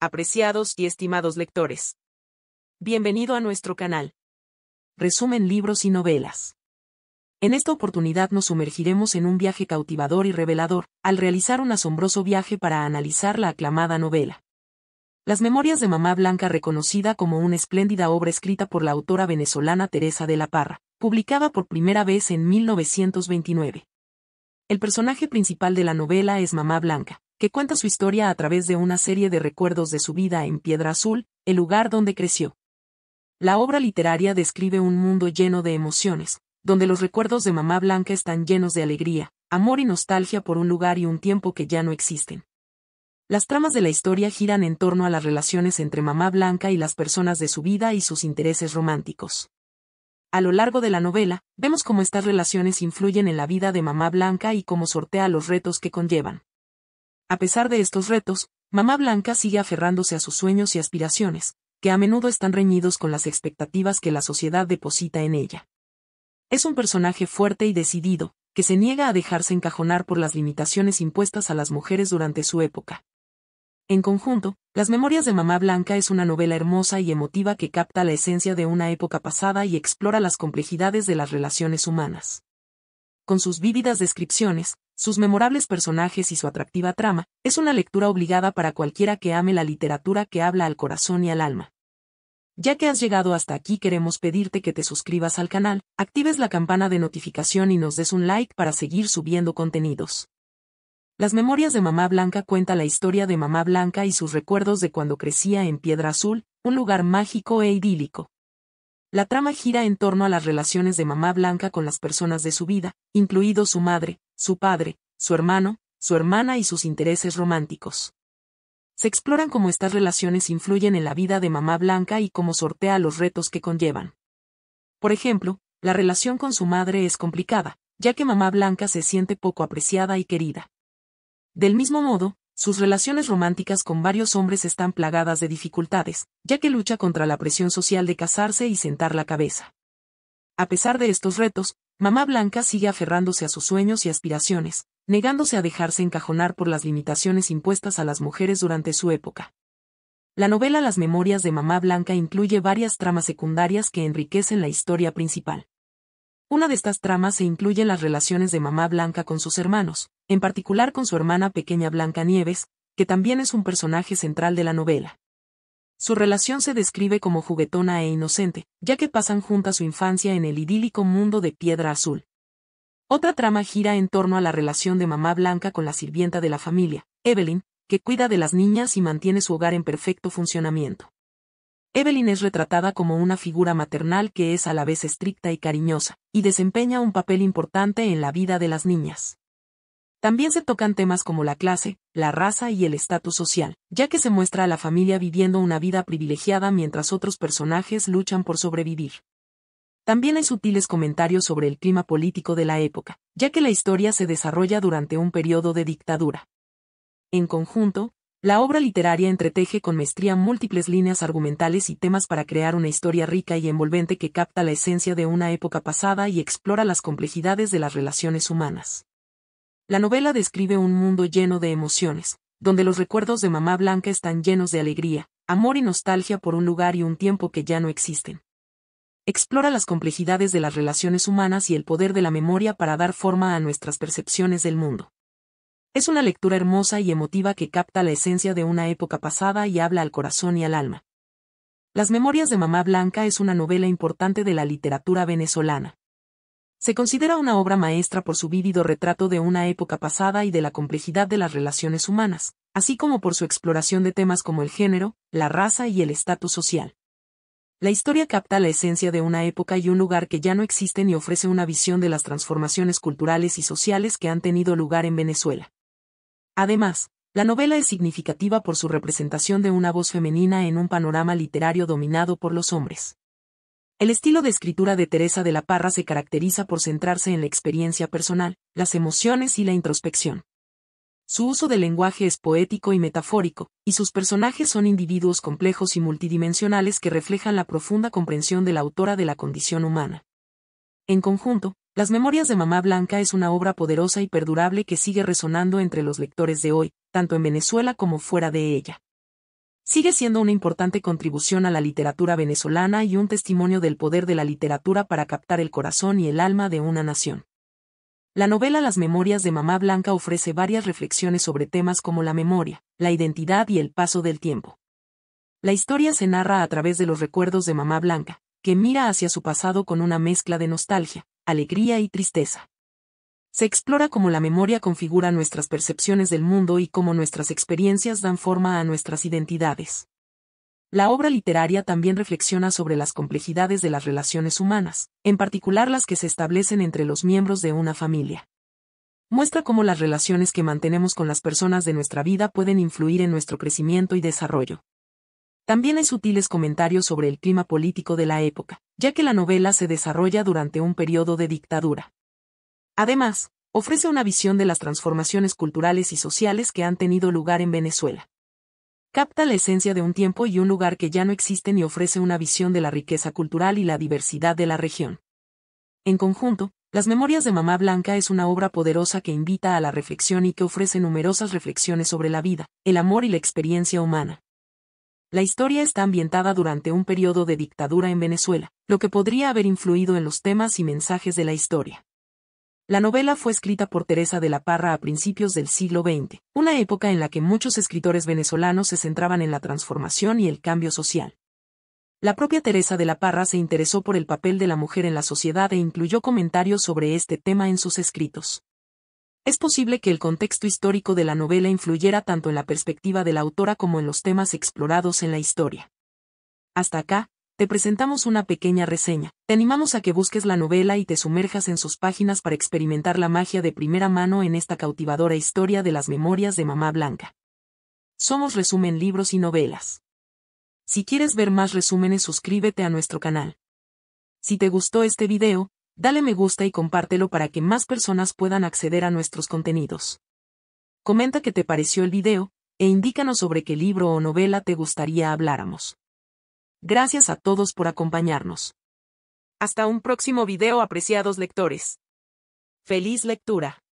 apreciados y estimados lectores. Bienvenido a nuestro canal. Resumen libros y novelas. En esta oportunidad nos sumergiremos en un viaje cautivador y revelador, al realizar un asombroso viaje para analizar la aclamada novela. Las Memorias de Mamá Blanca reconocida como una espléndida obra escrita por la autora venezolana Teresa de la Parra, publicada por primera vez en 1929. El personaje principal de la novela es Mamá Blanca, que cuenta su historia a través de una serie de recuerdos de su vida en Piedra Azul, el lugar donde creció. La obra literaria describe un mundo lleno de emociones, donde los recuerdos de Mamá Blanca están llenos de alegría, amor y nostalgia por un lugar y un tiempo que ya no existen. Las tramas de la historia giran en torno a las relaciones entre Mamá Blanca y las personas de su vida y sus intereses románticos. A lo largo de la novela, vemos cómo estas relaciones influyen en la vida de Mamá Blanca y cómo sortea los retos que conllevan. A pesar de estos retos, Mamá Blanca sigue aferrándose a sus sueños y aspiraciones, que a menudo están reñidos con las expectativas que la sociedad deposita en ella. Es un personaje fuerte y decidido, que se niega a dejarse encajonar por las limitaciones impuestas a las mujeres durante su época. En conjunto, Las Memorias de Mamá Blanca es una novela hermosa y emotiva que capta la esencia de una época pasada y explora las complejidades de las relaciones humanas con sus vívidas descripciones, sus memorables personajes y su atractiva trama, es una lectura obligada para cualquiera que ame la literatura que habla al corazón y al alma. Ya que has llegado hasta aquí queremos pedirte que te suscribas al canal, actives la campana de notificación y nos des un like para seguir subiendo contenidos. Las Memorias de Mamá Blanca cuenta la historia de Mamá Blanca y sus recuerdos de cuando crecía en Piedra Azul, un lugar mágico e idílico. La trama gira en torno a las relaciones de Mamá Blanca con las personas de su vida, incluido su madre, su padre, su hermano, su hermana y sus intereses románticos. Se exploran cómo estas relaciones influyen en la vida de Mamá Blanca y cómo sortea los retos que conllevan. Por ejemplo, la relación con su madre es complicada, ya que Mamá Blanca se siente poco apreciada y querida. Del mismo modo, sus relaciones románticas con varios hombres están plagadas de dificultades, ya que lucha contra la presión social de casarse y sentar la cabeza. A pesar de estos retos, Mamá Blanca sigue aferrándose a sus sueños y aspiraciones, negándose a dejarse encajonar por las limitaciones impuestas a las mujeres durante su época. La novela Las Memorias de Mamá Blanca incluye varias tramas secundarias que enriquecen la historia principal. Una de estas tramas se incluye en las relaciones de Mamá Blanca con sus hermanos, en particular con su hermana pequeña Blanca Nieves, que también es un personaje central de la novela. Su relación se describe como juguetona e inocente, ya que pasan juntas su infancia en el idílico mundo de Piedra Azul. Otra trama gira en torno a la relación de mamá Blanca con la sirvienta de la familia, Evelyn, que cuida de las niñas y mantiene su hogar en perfecto funcionamiento. Evelyn es retratada como una figura maternal que es a la vez estricta y cariñosa, y desempeña un papel importante en la vida de las niñas. También se tocan temas como la clase, la raza y el estatus social, ya que se muestra a la familia viviendo una vida privilegiada mientras otros personajes luchan por sobrevivir. También hay sutiles comentarios sobre el clima político de la época, ya que la historia se desarrolla durante un periodo de dictadura. En conjunto, la obra literaria entreteje con maestría múltiples líneas argumentales y temas para crear una historia rica y envolvente que capta la esencia de una época pasada y explora las complejidades de las relaciones humanas. La novela describe un mundo lleno de emociones, donde los recuerdos de Mamá Blanca están llenos de alegría, amor y nostalgia por un lugar y un tiempo que ya no existen. Explora las complejidades de las relaciones humanas y el poder de la memoria para dar forma a nuestras percepciones del mundo. Es una lectura hermosa y emotiva que capta la esencia de una época pasada y habla al corazón y al alma. Las Memorias de Mamá Blanca es una novela importante de la literatura venezolana, se considera una obra maestra por su vívido retrato de una época pasada y de la complejidad de las relaciones humanas, así como por su exploración de temas como el género, la raza y el estatus social. La historia capta la esencia de una época y un lugar que ya no existen y ofrece una visión de las transformaciones culturales y sociales que han tenido lugar en Venezuela. Además, la novela es significativa por su representación de una voz femenina en un panorama literario dominado por los hombres. El estilo de escritura de Teresa de la Parra se caracteriza por centrarse en la experiencia personal, las emociones y la introspección. Su uso del lenguaje es poético y metafórico, y sus personajes son individuos complejos y multidimensionales que reflejan la profunda comprensión de la autora de la condición humana. En conjunto, Las Memorias de Mamá Blanca es una obra poderosa y perdurable que sigue resonando entre los lectores de hoy, tanto en Venezuela como fuera de ella sigue siendo una importante contribución a la literatura venezolana y un testimonio del poder de la literatura para captar el corazón y el alma de una nación. La novela Las Memorias de Mamá Blanca ofrece varias reflexiones sobre temas como la memoria, la identidad y el paso del tiempo. La historia se narra a través de los recuerdos de Mamá Blanca, que mira hacia su pasado con una mezcla de nostalgia, alegría y tristeza. Se explora cómo la memoria configura nuestras percepciones del mundo y cómo nuestras experiencias dan forma a nuestras identidades. La obra literaria también reflexiona sobre las complejidades de las relaciones humanas, en particular las que se establecen entre los miembros de una familia. Muestra cómo las relaciones que mantenemos con las personas de nuestra vida pueden influir en nuestro crecimiento y desarrollo. También hay sutiles comentarios sobre el clima político de la época, ya que la novela se desarrolla durante un periodo de dictadura. Además, ofrece una visión de las transformaciones culturales y sociales que han tenido lugar en Venezuela. Capta la esencia de un tiempo y un lugar que ya no existen y ofrece una visión de la riqueza cultural y la diversidad de la región. En conjunto, Las Memorias de Mamá Blanca es una obra poderosa que invita a la reflexión y que ofrece numerosas reflexiones sobre la vida, el amor y la experiencia humana. La historia está ambientada durante un periodo de dictadura en Venezuela, lo que podría haber influido en los temas y mensajes de la historia. La novela fue escrita por Teresa de la Parra a principios del siglo XX, una época en la que muchos escritores venezolanos se centraban en la transformación y el cambio social. La propia Teresa de la Parra se interesó por el papel de la mujer en la sociedad e incluyó comentarios sobre este tema en sus escritos. Es posible que el contexto histórico de la novela influyera tanto en la perspectiva de la autora como en los temas explorados en la historia. Hasta acá, te presentamos una pequeña reseña. Te animamos a que busques la novela y te sumerjas en sus páginas para experimentar la magia de primera mano en esta cautivadora historia de las memorias de Mamá Blanca. Somos Resumen Libros y Novelas. Si quieres ver más resúmenes suscríbete a nuestro canal. Si te gustó este video, dale me gusta y compártelo para que más personas puedan acceder a nuestros contenidos. Comenta qué te pareció el video, e indícanos sobre qué libro o novela te gustaría habláramos. Gracias a todos por acompañarnos. Hasta un próximo video apreciados lectores. Feliz lectura.